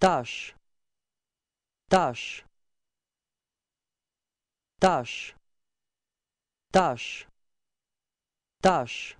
tâche tâche tâche tâche tâche